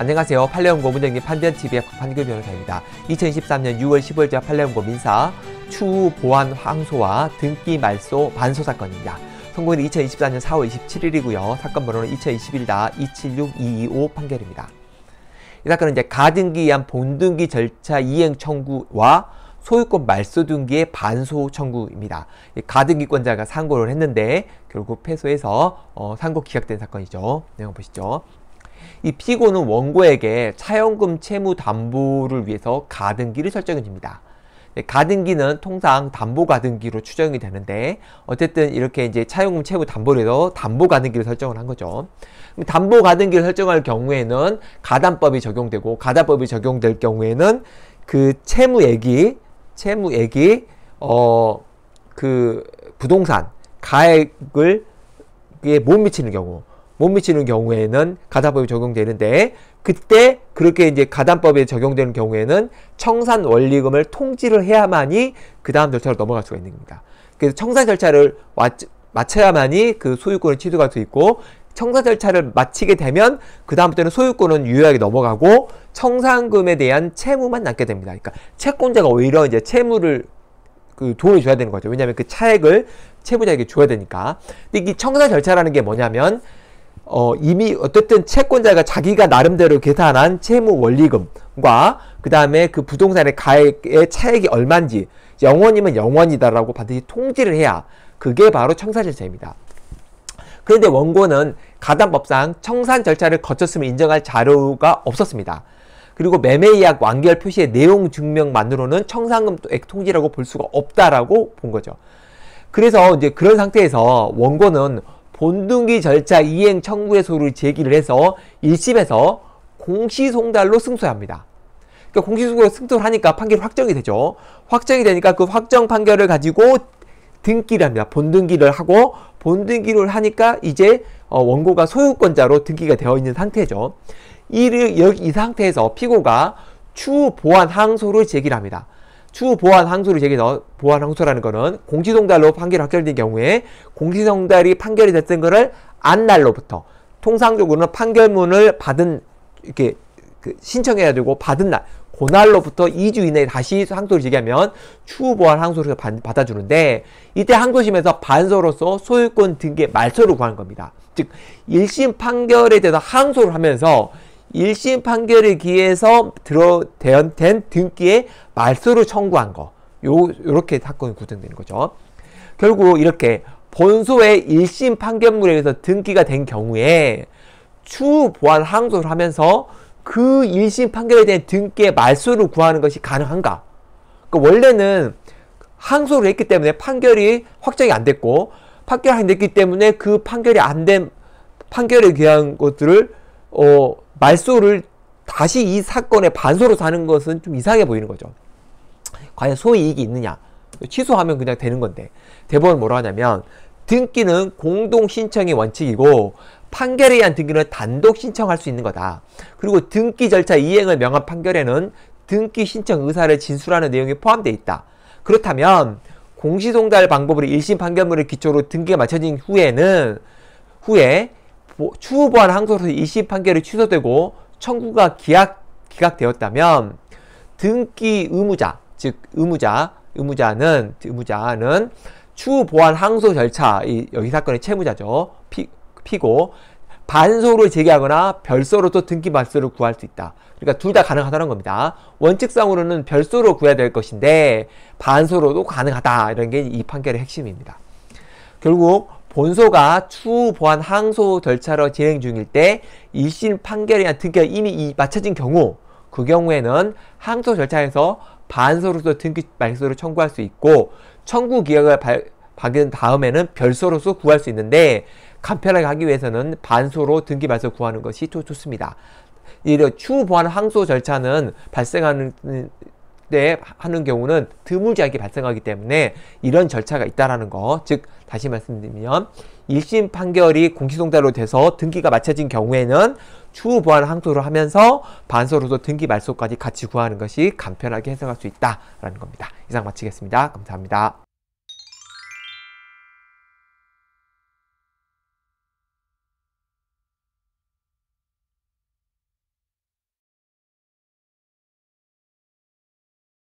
안녕하세요. 팔레온고 문정기 판변TV의 박판규 변호사입니다. 2023년 6월 15일자 팔레온고 민사 추후 보안 황소와 등기 말소 반소 사건입니다. 선고일은 2024년 4월 27일이고요. 사건 번호는 2021-276225 판결입니다. 이 사건은 이제 가등기에 의한 본등기 절차 이행 청구와 소유권 말소 등기의 반소 청구입니다. 가등기권자가 상고를 했는데 결국 패소해서 어, 상고 기각된 사건이죠. 내용 보시죠. 이 피고는 원고에게 차용금 채무 담보를 위해서 가등기를 설정해 줍니다. 네, 가등기는 통상 담보 가등기로 추정이 되는데 어쨌든 이렇게 이제 차용금 채무 담보를 해서 담보 가등기를 설정을 한 거죠. 담보 가등기를 설정할 경우에는 가담법이 적용되고 가담법이 적용될 경우에는 그 채무액이 채무액이 어그 부동산 가액을 못 미치는 경우 못 미치는 경우에는 가담법이 적용되는데 그때 그렇게 이제 가담법이 적용되는 경우에는 청산 원리금을 통지를 해야만이 그 다음 절차로 넘어갈 수가 있는 겁니다. 그래서 청산 절차를 마쳐야만이 그 소유권을 취득할 수 있고 청산 절차를 마치게 되면 그 다음부터는 소유권은 유효하게 넘어가고 청산금에 대한 채무만 남게 됩니다. 그러니까 채권자가 오히려 이제 채무를 그 돈을 줘야 되는 거죠. 왜냐하면 그 차액을 채무자에게 줘야 되니까. 근데 이 청산 절차라는 게 뭐냐면 어, 이미 어쨌든 채권자가 자기가 나름대로 계산한 채무 원리금과 그 다음에 그 부동산의 가액의 차액이 얼만지 영원이면 영원이다라고 반드시 통지를 해야 그게 바로 청산 절차입니다. 그런데 원고는 가담법상 청산 절차를 거쳤음을 인정할 자료가 없었습니다. 그리고 매매예약 완결 표시의 내용 증명만으로는 청산금액 통지라고 볼 수가 없다라고 본 거죠. 그래서 이제 그런 상태에서 원고는 본등기 절차 이행 청구의 소를 제기를 해서 1심에서 공시송달로 승소합니다. 그러니까 공시송달로 승소를 하니까 판결이 확정이 되죠. 확정이 되니까 그 확정 판결을 가지고 등기를 합니다. 본등기를 하고 본등기를 하니까 이제 어, 원고가 소유권자로 등기가 되어 있는 상태죠. 이, 이 상태에서 피고가 추 보완 항소를 제기합니다. 추후 보완 항소를 제기해서 보완 항소라는 거는 공시송달로 판결이 확정된 경우에 공시송달이 판결이 됐던 거를 안 날로부터 통상적으로는 판결문을 받은 이렇게 그 신청해야 되고 받은 날고날로부터 2주 이내에 다시 항소를 제기하면 추후 보완 항소를 받아주는데 이때 항소심에서 반소로서 소유권 등기의 말소를 구하는 겁니다. 즉 1심 판결에 대해서 항소를 하면서 1심 판결에 기해서 들어 된, 된 등기에 말소를 청구한 거. 요 요렇게 사건이 구성되는 거죠. 결국 이렇게 본소의 1심 판결물에 의해서 등기가 된 경우에 추후 보완 항소를 하면서 그 1심 판결에 대한 등기의 말소를 구하는 것이 가능한가? 그러니까 원래는 항소를 했기 때문에 판결이 확정이 안 됐고 판결이 안 됐기 때문에 그 판결이 안 된 판결에 대한 것들을 어, 말소를 다시 이 사건의 반소로 사는 것은 좀 이상해 보이는 거죠. 과연 소이익이 있느냐? 취소하면 그냥 되는 건데 대법원 뭐라 하냐면 등기는 공동 신청의 원칙이고 판결에 의한 등기는 단독 신청할 수 있는 거다. 그리고 등기 절차 이행을 명한 판결에는 등기 신청 의사를 진술하는 내용이 포함되어 있다. 그렇다면 공시송달 방법으로 1심 판결문을 기초로 등기가 맞춰진 후에는 후에 뭐 추후 보안 항소소 20판결이 취소되고 청구가 기각, 기각되었다면 등기 의무자, 즉 의무자, 의무자는 의무자는 추후 보안 항소 절차, 이, 여기 사건의 채무자죠. 피, 피고 반소로 제기하거나 별소로 또 등기 말소를 구할 수 있다. 그러니까 둘 다 가능하다는 겁니다. 원칙상으로는 별소로 구해야 될 것인데 반소로도 가능하다. 이런 게 이 판결의 핵심입니다. 결국 본소가 추후 보안 항소 절차로 진행 중일 때 1심 판결이나 등기가 이미 이, 맞춰진 경우 그 경우에는 항소 절차에서 반소로서 등기 말소를 청구할 수 있고 청구 기각을 발, 받은 다음에는 별소로서 구할 수 있는데 간편하게 하기 위해서는 반소로 등기 말소 구하는 것이 좋, 습니다 이를 추후 보안 항소 절차는 발생하는 확하는 네, 경우는 드물지않게 발생하기 때문에 이런 절차가 있다라는 거. 즉 다시 말씀드리면 1심 판결이 공시송달로 돼서 등기가 마쳐진 경우에는 추후 보완 항소를 하면서 반소로도 등기 말소까지 같이 구하는 것이 간편하게 해석할 수 있다라는 겁니다. 이상 마치겠습니다. 감사합니다.